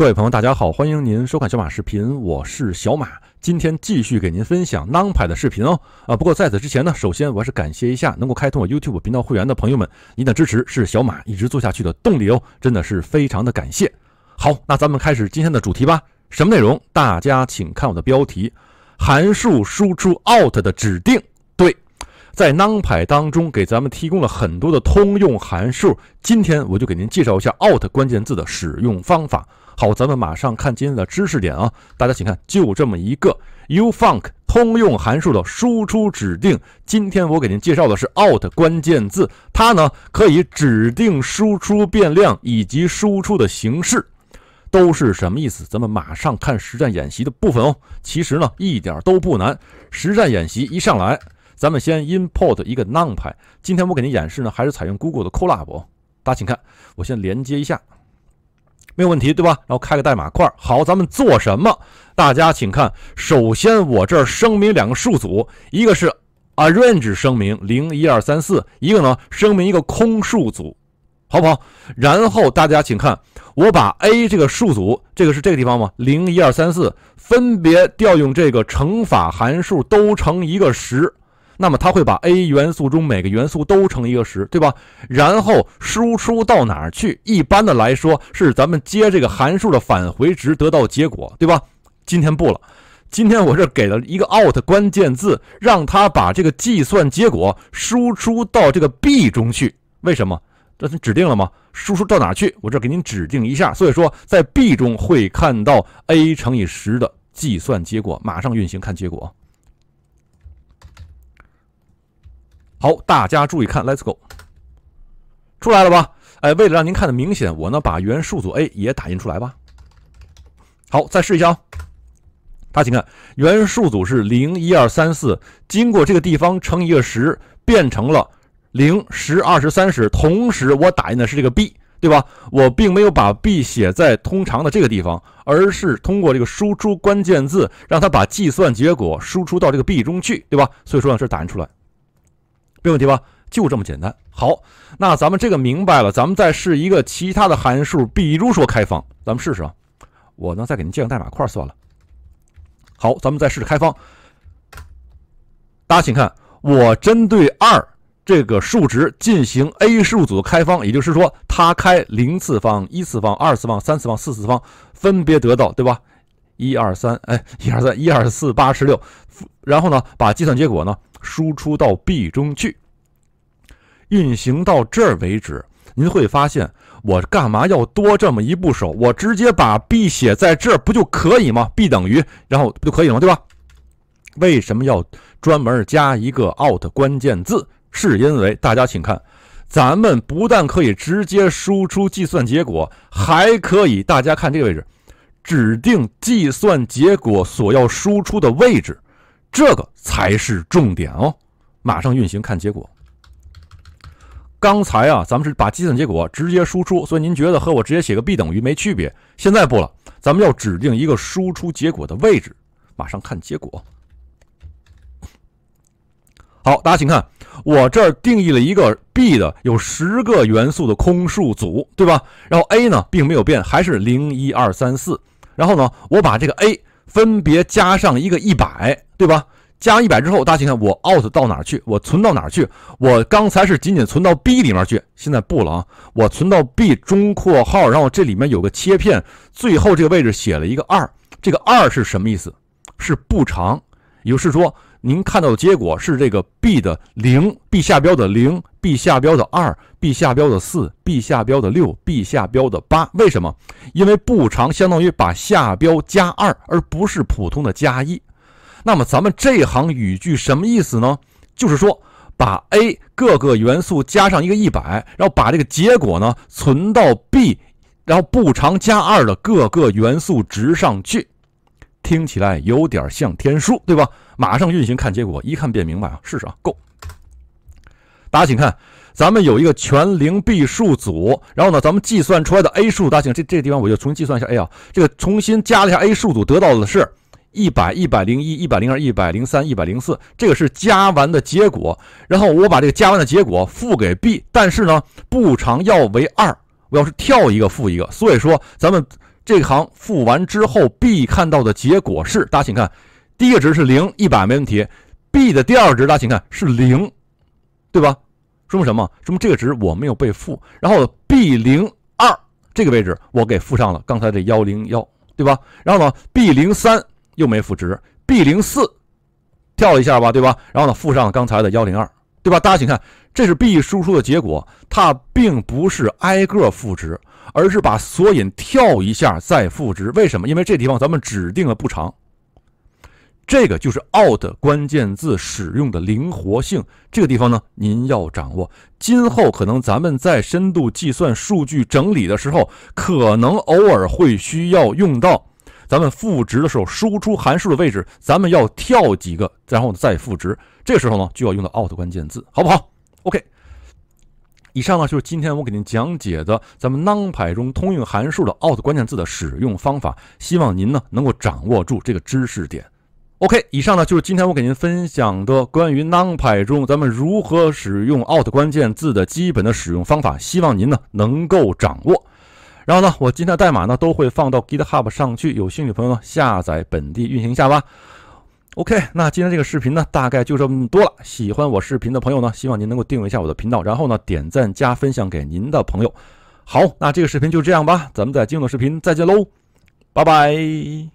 各位朋友，大家好，欢迎您收看小马视频，我是小马，今天继续给您分享 NumPy 的视频哦。啊，不过在此之前呢，首先我还是感谢一下能够开通我 YouTube 频道会员的朋友们，您的支持是小马一直做下去的动力哦，真的是非常的感谢。好，那咱们开始今天的主题吧。什么内容？大家请看我的标题：函数输出 out 的指定。对，在 NumPy 当中，给咱们提供了很多的通用函数，今天我就给您介绍一下 out 关键字的使用方法。好，咱们马上看今天的知识点啊！大家请看，就这么一个 ufunc 通用函数的输出指定。今天我给您介绍的是 out 关键字，它呢可以指定输出变量以及输出的形式，都是什么意思？咱们马上看实战演习的部分哦。其实呢一点都不难，实战演习一上来，咱们先 import 一个 numpy。今天我给您演示呢，还是采用 Google 的 Colab。大家请看，我先连接一下。没有问题对吧？然后开个代码块，好，咱们做什么？大家请看，首先我这儿声明两个数组，一个是 arrange 声明零一二三四，一个呢声明一个空数组，好不好？然后大家请看，我把 a 这个数组，这个是这个地方吗？零一二三四，分别调用这个乘法函数，都乘一个十。那么它会把 a 元素中每个元素都乘一个十，对吧？然后输出到哪儿去？一般的来说是咱们接这个函数的返回值得到结果，对吧？今天不了，今天我这给了一个 out 关键字，让它把这个计算结果输出到这个 b 中去。为什么？这是指定了吗？输出到哪去？我这给您指定一下。所以说，在 b 中会看到 a 乘以十的计算结果。马上运行看结果。好，大家注意看，Let's go，出来了吧？哎，为了让您看的明显，我呢把原数组 a 也打印出来吧。好，再试一下啊。大家请看，原数组是零一二三四，经过这个地方乘一个十，变成了零十二十三十。同时，我打印的是这个 b，对吧？我并没有把 b 写在通常的这个地方，而是通过这个输出关键字，让它把计算结果输出到这个 b 中去，对吧？所以说呢，是打印出来。没问题吧？就这么简单。好，那咱们这个明白了，咱们再试一个其他的函数，比如说开方，咱们试试啊。我呢，再给您建个代码块算了。好，咱们再试试开方。大家请看，我针对二这个数值进行 A 数组开方，也就是说，它开零次方、一次方、二次方、三次方、四次方，分别得到，对吧？一二三，哎，一二三，一二四八十六，然后呢，把计算结果呢输出到 b 中去。运行到这儿为止，您会发现我干嘛要多这么一步手？我直接把 b 写在这不就可以吗？b 等于，然后不就可以了吗？对吧？为什么要专门加一个 out 关键字？是因为大家请看，咱们不但可以直接输出计算结果，还可以，大家看这个位置。指定计算结果所要输出的位置，这个才是重点哦。马上运行看结果。刚才啊，咱们是把计算结果直接输出，所以您觉得和我直接写个 b 等于没区别。现在不了，咱们要指定一个输出结果的位置。马上看结果。好，大家请看，我这儿定义了一个 b 的有十个元素的空数组，对吧？然后 a 呢并没有变，还是零一二三四。然后呢，我把这个 a 分别加上一个一百，对吧？加一百之后，大家请看我 out 到哪儿去？我存到哪儿去？我刚才是仅仅存到 b 里面去，现在不了啊，我存到 b 中括号，然后这里面有个切片，最后这个位置写了一个二，这个二是什么意思？是步长，也就是说，您看到的结果是这个 b 的零，b 下标的零。b 下标的二，b 下标的四，b 下标的六，b 下标的八，为什么？因为步长相当于把下标加二，而不是普通的加一。那么咱们这行语句什么意思呢？就是说把 a 各个元素加上一个一百，然后把这个结果呢存到 b，然后步长加二的各个元素值上去。听起来有点像天书，对吧？马上运行看结果，一看便明白啊！试试啊，Go。大家请看，咱们有一个全零 b 数组，然后呢，咱们计算出来的 a 数大家请，这这个地方我就重新计算一下。哎呀，这个重新加了一下 a 数组，得到的是一百、一百零一、一百零二、一百零三、一百零四，这个是加完的结果。然后我把这个加完的结果付给 b，但是呢，步长要为二，我要是跳一个付一个。所以说，咱们这行付完之后，b 看到的结果是，大家请看，第一个值是零一百没问题。b 的第二个值，大家请看是零。对吧？说明什么？说明这个值我没有被赋。然后 B 零二这个位置我给赋上了刚才的幺零幺，对吧？然后呢，B 零三又没赋值，B 零四跳一下吧，对吧？然后呢，赋上刚才的幺零二，对吧？大家请看，这是 B 输出的结果，它并不是挨个赋值，而是把索引跳一下再赋值。为什么？因为这地方咱们指定了不长。这个就是 out 关键字使用的灵活性，这个地方呢，您要掌握。今后可能咱们在深度计算数据整理的时候，可能偶尔会需要用到，咱们赋值的时候，输出函数的位置，咱们要跳几个，然后再赋值。这个时候呢，就要用到 out 关键字，好不好？OK。以上呢就是今天我给您讲解的咱们 NumPy 中通用函数的 out 关键字的使用方法，希望您呢能够掌握住这个知识点。OK，以上呢就是今天我给您分享的关于 NumPy 中咱们如何使用 out 关键字的基本的使用方法，希望您呢能够掌握。然后呢，我今天的代码呢都会放到 GitHub 上去，有兴趣的朋友呢下载本地运行一下吧。OK，那今天这个视频呢大概就这么多了。喜欢我视频的朋友呢，希望您能够订阅一下我的频道，然后呢点赞加分享给您的朋友。好，那这个视频就这样吧，咱们在今后的视频再见喽，拜拜。